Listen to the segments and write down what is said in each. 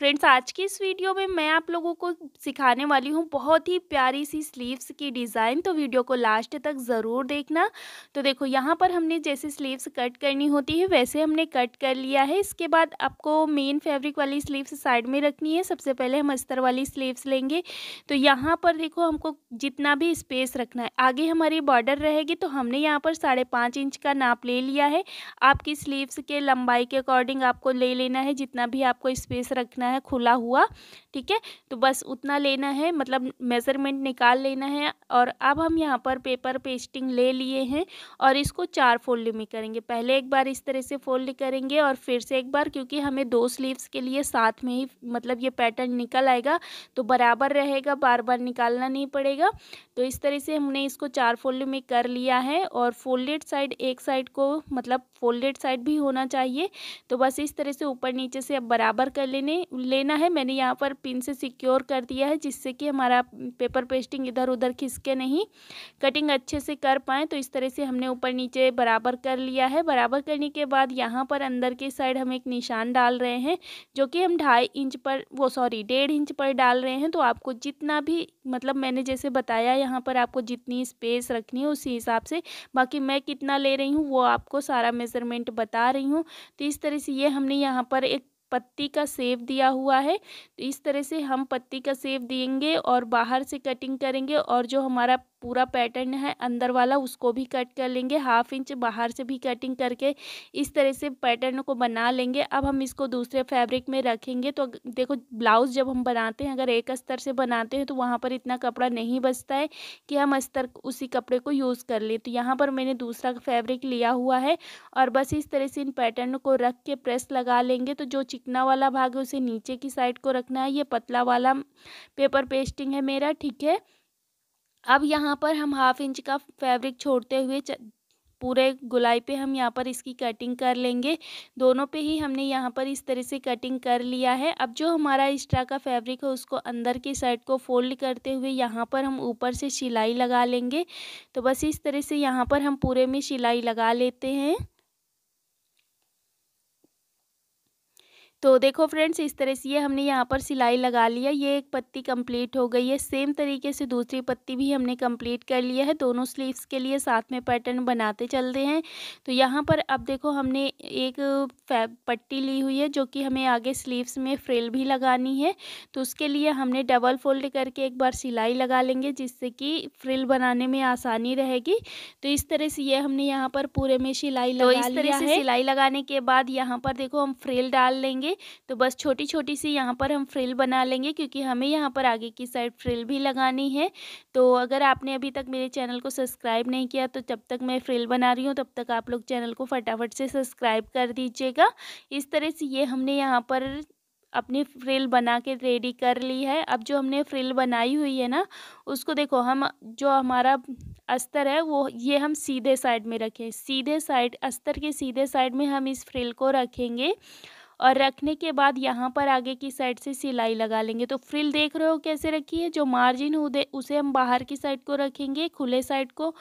friends आज की इस वीडियो में मैं आप लोगों को सिखाने वाली हूँ बहुत ही प्यारी सी स्लीव्स की डिज़ाइन तो वीडियो को लास्ट तक ज़रूर देखना तो देखो यहाँ पर हमने जैसे स्लीव्स कट करनी होती है वैसे हमने कट कर लिया है इसके बाद आपको मेन फैब्रिक वाली स्लीव्स साइड में रखनी है सबसे पहले हम अस्तर वाली स्लीव्स लेंगे तो यहाँ पर देखो हमको जितना भी स्पेस रखना है आगे हमारी बॉर्डर रहेगी तो हमने यहाँ पर साढ़े इंच का नाप ले लिया है आपकी स्लीव्स के लंबाई के अकॉर्डिंग आपको ले लेना है जितना भी आपको स्पेस रखना है खुला हुआ ठीक है तो बस उतना लेना है मतलब मेज़रमेंट निकाल लेना है और अब हम यहाँ पर पेपर पेस्टिंग ले लिए हैं और इसको चार फोल्ड में करेंगे पहले एक बार इस तरह से फोल्ड करेंगे और फिर से एक बार क्योंकि हमें दो स्लीव्स के लिए साथ में ही मतलब ये पैटर्न निकल आएगा तो बराबर रहेगा बार बार निकालना नहीं पड़ेगा तो इस तरह से हमने इसको चार फोल्ड में कर लिया है और फोल्डेड साइड एक साइड को मतलब फोल्डेड साइड भी होना चाहिए तो बस इस तरह से ऊपर नीचे से अब बराबर कर लेने लेना है मैंने यहाँ पर पिन से सिक्योर कर दिया है जिससे कि हमारा पेपर पेस्टिंग इधर उधर खिसके नहीं कटिंग अच्छे से कर पाएँ तो इस तरह से हमने ऊपर नीचे बराबर कर लिया है बराबर करने के बाद यहाँ पर अंदर की साइड हम एक निशान डाल रहे हैं जो कि हम ढाई इंच पर वो सॉरी डेढ़ इंच पर डाल रहे हैं तो आपको जितना भी मतलब मैंने जैसे बताया यहाँ पर आपको जितनी स्पेस रखनी है उसी हिसाब से बाकी मैं कितना ले रही हूँ वो आपको सारा मेज़रमेंट बता रही हूँ तो इस तरह से ये हमने यहाँ पर एक पत्ती का सेव दिया हुआ है तो इस तरह से हम पत्ती का सेव देंगे और बाहर से कटिंग करेंगे और जो हमारा पूरा पैटर्न है अंदर वाला उसको भी कट कर लेंगे हाफ इंच बाहर से भी कटिंग करके इस तरह से पैटर्न को बना लेंगे अब हम इसको दूसरे फैब्रिक में रखेंगे तो देखो ब्लाउज़ जब हम बनाते हैं अगर एक अस्तर से बनाते हैं तो वहाँ पर इतना कपड़ा नहीं बचता है कि हम अस्तर उसी कपड़े को यूज़ कर लें तो यहाँ पर मैंने दूसरा फैब्रिक लिया हुआ है और बस इस तरह से इन पैटर्न को रख के प्रेस लगा लेंगे तो जो चिकना वाला भाग है उसे नीचे की साइड को रखना है ये पतला वाला पेपर पेस्टिंग है मेरा ठीक है अब यहाँ पर हम हाफ इंच का फैब्रिक छोड़ते हुए पूरे गुलाई पे हम यहाँ पर इसकी कटिंग कर लेंगे दोनों पे ही हमने यहाँ पर इस तरह से कटिंग कर लिया है अब जो हमारा एक्स्ट्रा का फैब्रिक है उसको अंदर की साइड को फोल्ड करते हुए यहाँ पर हम ऊपर से सिलाई लगा लेंगे तो बस इस तरह से यहाँ पर हम पूरे में सिलाई लगा लेते हैं तो देखो फ्रेंड्स इस तरह से ये हमने यहाँ पर सिलाई लगा लिया ये एक पत्ती कंप्लीट हो गई है सेम तरीके से दूसरी पत्ती भी हमने कंप्लीट कर लिया है दोनों स्लीव्स के लिए साथ में पैटर्न बनाते चलते हैं तो यहाँ पर अब देखो हमने एक पट्टी ली हुई है जो कि हमें आगे स्लीव्स में फ्रेल भी लगानी है तो उसके लिए हमने डबल फोल्ड करके एक बार सिलाई लगा लेंगे जिससे कि फ्रिल बनाने में आसानी रहेगी तो इस तरह से ये हमने यहाँ पर पूरे में सिलाई तो लगा तो इस तरह से सिलाई लगाने के बाद यहाँ पर देखो हम फ्रिल डाल लेंगे तो बस छोटी छोटी सी यहाँ पर हम फ्रिल बना लेंगे क्योंकि हमें यहाँ पर आगे की साइड फ्रिल भी लगानी है तो अगर आपने अभी तक मेरे चैनल को सब्सक्राइब नहीं किया तो जब तक मैं फ्रिल बना रही हूँ तब तक आप लोग चैनल को फटाफट से सब्सक्राइब कर दीजिएगा इस तरह से ये हमने यहाँ पर अपनी फ्रिल बना के रेडी कर ली है अब जो हमने फ्रिल बनाई हुई है ना उसको देखो हम जो हमारा अस्तर है वो ये हम सीधे साइड में रखें सीधे साइड अस्तर के सीधे साइड में हम इस फ्रिल को रखेंगे और रखने के बाद यहाँ पर आगे की साइड से सिलाई लगा लेंगे तो फ्रिल देख रहे हो कैसे रखी है जो मार्जिन हो दे उसे हम बाहर की साइड को रखेंगे खुले साइड को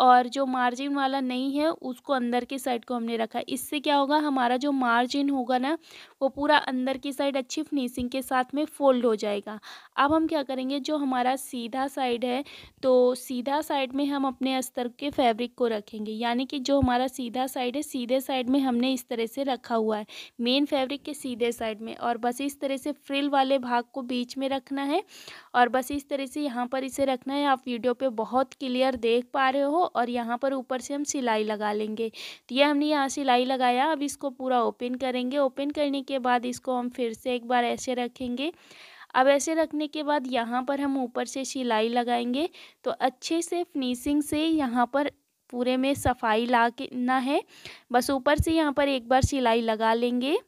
और जो मार्जिन वाला नहीं है उसको अंदर की साइड को हमने रखा इससे क्या होगा हमारा जो मार्जिन होगा ना वो पूरा अंदर की साइड अच्छी फिनिशिंग के साथ में फोल्ड हो जाएगा अब हम क्या करेंगे जो हमारा सीधा साइड है तो सीधा साइड में हम अपने अस्तर के फैब्रिक को रखेंगे यानी कि जो हमारा सीधा साइड है सीधे साइड में हमने इस तरह से रखा हुआ है मेन फैब्रिक फैब्रिक के सीधे साइड में और बस इस तरह से फ्रिल वाले भाग को बीच में रखना है और बस इस तरह से यहाँ पर इसे रखना है आप वीडियो पे बहुत क्लियर देख पा रहे हो और यहाँ पर ऊपर से हम सिलाई लगा लेंगे तो यह हमने यहाँ सिलाई लगाया अब इसको पूरा ओपन करेंगे ओपन करने के बाद इसको हम फिर से एक बार ऐसे रखेंगे अब ऐसे रखने के बाद यहाँ पर हम ऊपर से सिलाई लगाएंगे तो अच्छे से फिनिशिंग से यहाँ पर पूरे में सफाई ला के ना है बस ऊपर से यहाँ पर एक बार सिलाई लगा लेंगे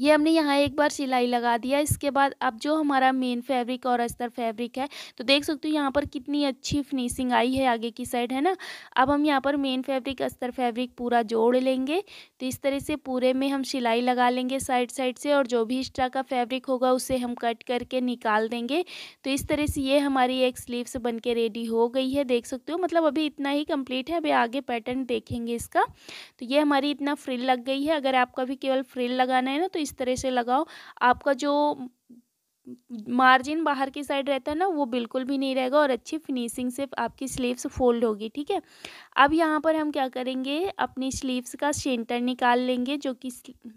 ये हमने यहाँ एक बार सिलाई लगा दिया इसके बाद अब जो हमारा मेन फैब्रिक और अस्तर फैब्रिक है तो देख सकते हो यहाँ पर कितनी अच्छी फिनिशिंग आई है आगे की साइड है ना अब हम यहाँ पर मेन फैब्रिक अस्तर फैब्रिक पूरा जोड़ लेंगे तो इस तरह से पूरे में हम सिलाई लगा लेंगे साइड साइड से और जो भी एक्स्ट्रा का फैब्रिक होगा उसे हम कट करके निकाल देंगे तो इस तरह से ये हमारी एक स्लीव्स बन के रेडी हो गई है देख सकते हो मतलब अभी इतना ही कम्प्लीट है अभी आगे पैटर्न देखेंगे इसका तो ये हमारी इतना फ्रिल लग गई है अगर आपका भी केवल फ्रिल लगाना है ना तो इस तरह से लगाओ आपका जो मार्जिन बाहर की साइड रहता है ना वो बिल्कुल भी नहीं रहेगा और अच्छी फिनिशिंग से आपकी स्लीव्स फोल्ड होगी ठीक है अब यहाँ पर हम क्या करेंगे अपनी स्लीव्स का सेंटर निकाल लेंगे जो कि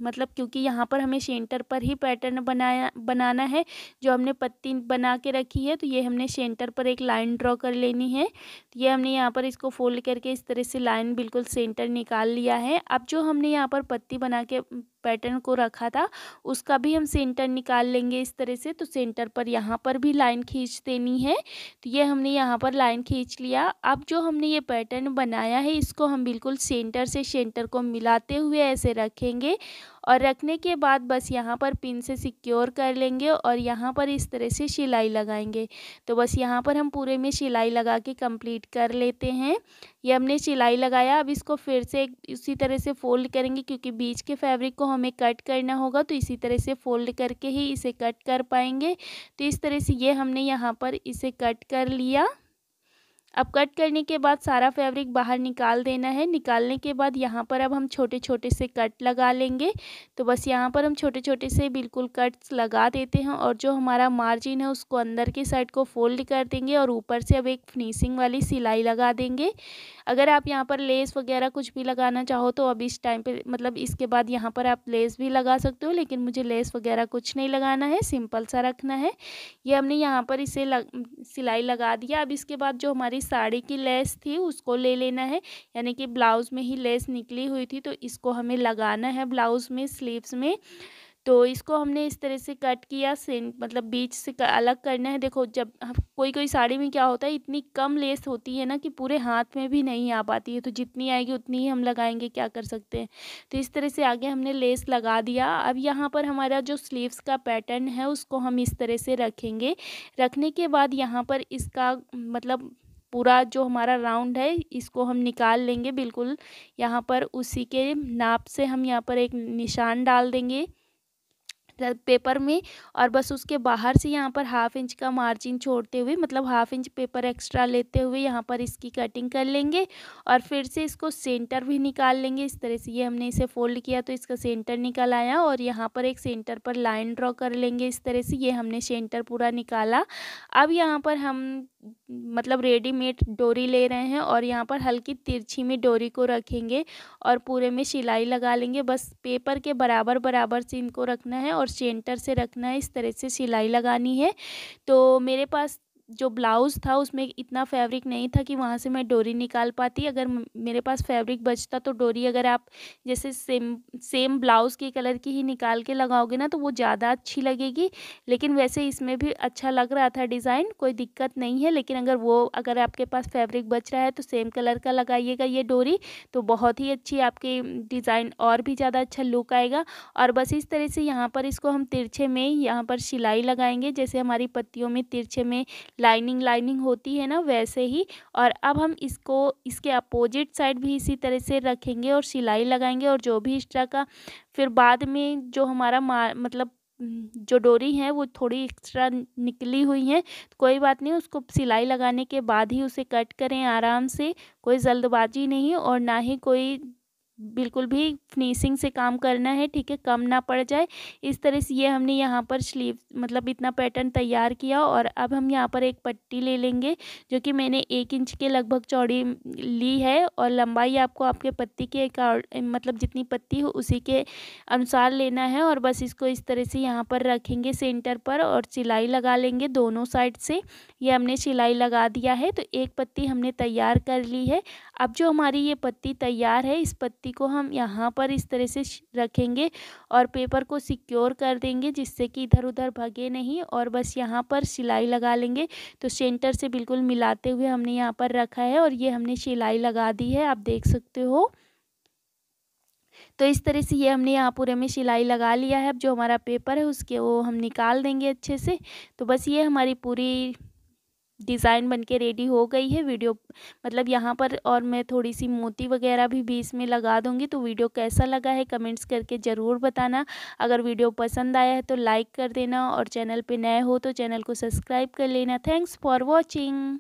मतलब क्योंकि यहाँ पर हमें सेंटर पर ही पैटर्न बनाया बनाना है जो हमने पत्ती बना के रखी है तो ये हमने सेंटर पर एक लाइन ड्रॉ कर लेनी है तो ये हमने यहाँ पर इसको फोल्ड करके इस तरह से लाइन बिल्कुल सेंटर निकाल लिया है अब जो हमने यहाँ पर पत्ती बना के पैटर्न को रखा था उसका भी हम सेंटर निकाल लेंगे इस तरह से तो सेंटर पर यहाँ पर भी लाइन खींच देनी है तो ये हमने यहाँ पर लाइन खींच लिया अब जो हमने ये पैटर्न बनाया है इसको हम बिल्कुल सेंटर से सेंटर को मिलाते हुए ऐसे रखेंगे और रखने के बाद बस यहाँ पर पिन से सिक्योर कर लेंगे और यहाँ पर इस तरह से सिलाई लगाएंगे तो बस यहाँ पर हम पूरे में सिलाई लगा के कंप्लीट कर लेते हैं ये हमने सिलाई लगाया अब इसको फिर से उसी तरह से फ़ोल्ड करेंगे क्योंकि बीच के फैब्रिक को हमें कट करना होगा तो इसी तरह से फ़ोल्ड करके ही इसे कट कर पाएंगे तो इस तरह से ये हमने यहाँ पर इसे कट कर लिया अब कट करने के बाद सारा फैब्रिक बाहर निकाल देना है निकालने के बाद यहाँ पर अब हम छोटे छोटे से कट लगा लेंगे तो बस यहाँ पर हम छोटे छोटे से बिल्कुल कट्स लगा देते हैं और जो हमारा मार्जिन है उसको अंदर की साइड को फोल्ड कर देंगे और ऊपर से अब एक फिनिशिंग वाली सिलाई लगा देंगे अगर आप यहाँ पर लेस वगैरह कुछ भी लगाना चाहो तो अब इस टाइम पर मतलब इसके बाद यहाँ पर आप लेस भी लगा सकते हो लेकिन मुझे लेस वगैरह कुछ नहीं लगाना है सिंपल सा रखना है ये हमने यहाँ पर इसे लग, सिलाई लगा दिया अब इसके बाद जो हमारी साड़ी की लेस थी उसको ले लेना है यानी कि ब्लाउज़ में ही लेस निकली हुई थी तो इसको हमें लगाना है ब्लाउज़ में स्लीव्स में तो इसको हमने इस तरह से कट किया सेंट मतलब बीच से अलग करना है देखो जब कोई कोई साड़ी में क्या होता है इतनी कम लेस होती है ना कि पूरे हाथ में भी नहीं आ पाती है तो जितनी आएगी उतनी ही हम लगाएंगे क्या कर सकते हैं तो इस तरह से आगे हमने लेस लगा दिया अब यहाँ पर हमारा जो स्लीव्स का पैटर्न है उसको हम इस तरह से रखेंगे रखने के बाद यहाँ पर इसका मतलब पूरा जो हमारा राउंड है इसको हम निकाल लेंगे बिल्कुल यहाँ पर उसी के नाप से हम यहाँ पर एक निशान डाल देंगे पेपर में और बस उसके बाहर से यहाँ पर हाफ इंच का मार्जिन छोड़ते हुए मतलब हाफ इंच पेपर एक्स्ट्रा लेते हुए यहाँ पर इसकी कटिंग कर लेंगे और फिर से इसको सेंटर भी निकाल लेंगे इस तरह से ये हमने इसे फोल्ड किया तो इसका सेंटर निकल आया और यहाँ पर एक सेंटर पर लाइन ड्रॉ कर लेंगे इस तरह से ये हमने सेंटर पूरा निकाला अब यहाँ पर हम मतलब रेडीमेड डोरी ले रहे हैं और यहाँ पर हल्की तिरछी में डोरी को रखेंगे और पूरे में सिलाई लगा लेंगे बस पेपर के बराबर बराबर से इनको रखना है और सेंटर से रखना है इस तरह से सिलाई लगानी है तो मेरे पास जो ब्लाउज़ था उसमें इतना फैब्रिक नहीं था कि वहाँ से मैं डोरी निकाल पाती अगर मेरे पास फैब्रिक बचता तो डोरी अगर आप जैसे सेम सेम ब्लाउज़ के कलर की ही निकाल के लगाओगे ना तो वो ज़्यादा अच्छी लगेगी लेकिन वैसे इसमें भी अच्छा लग रहा था डिज़ाइन कोई दिक्कत नहीं है लेकिन अगर वो अगर आपके पास फैब्रिक बच रहा है तो सेम कलर का लगाइएगा ये डोरी तो बहुत ही अच्छी आपकी डिज़ाइन और भी ज़्यादा अच्छा लुक आएगा और बस इस तरह से यहाँ पर इसको हम तिरछे में यहाँ पर सिलाई लगाएंगे जैसे हमारी पत्तियों में तिरछे में लाइनिंग लाइनिंग होती है ना वैसे ही और अब हम इसको इसके अपोजिट साइड भी इसी तरह से रखेंगे और सिलाई लगाएंगे और जो भी एक्स्ट्रा का फिर बाद में जो हमारा मतलब जो डोरी है वो थोड़ी एक्स्ट्रा निकली हुई है तो कोई बात नहीं उसको सिलाई लगाने के बाद ही उसे कट करें आराम से कोई जल्दबाजी नहीं और ना ही कोई बिल्कुल भी फिनिशिंग से काम करना है ठीक है कम ना पड़ जाए इस तरह से ये हमने यहाँ पर स्लीव मतलब इतना पैटर्न तैयार किया और अब हम यहाँ पर एक पट्टी ले लेंगे जो कि मैंने एक इंच के लगभग चौड़ी ली है और लंबाई आपको आपके पत्ती के मतलब जितनी पत्ती हो उसी के अनुसार लेना है और बस इसको इस तरह से यहाँ पर रखेंगे सेंटर पर और सिलाई लगा लेंगे दोनों साइड से ये हमने सिलाई लगा दिया है तो एक पत्ती हमने तैयार कर ली है अब जो हमारी ये पत्ती तैयार है इस पत्ती व्यक्ति को हम यहाँ पर इस तरह से रखेंगे और पेपर को सिक्योर कर देंगे जिससे कि इधर उधर भगे नहीं और बस यहाँ पर सिलाई लगा लेंगे तो सेंटर से बिल्कुल मिलाते हुए हमने यहाँ पर रखा है और ये हमने सिलाई लगा दी है आप देख सकते हो तो इस तरह से ये हमने यहाँ पूरे में सिलाई लगा लिया है अब जो हमारा पेपर है उसके वो हम निकाल देंगे अच्छे से तो बस ये हमारी पूरी डिज़ाइन बनके रेडी हो गई है वीडियो मतलब यहाँ पर और मैं थोड़ी सी मोती वगैरह भी बीच में लगा दूँगी तो वीडियो कैसा लगा है कमेंट्स करके ज़रूर बताना अगर वीडियो पसंद आया है तो लाइक कर देना और चैनल पे नए हो तो चैनल को सब्सक्राइब कर लेना थैंक्स फॉर वॉचिंग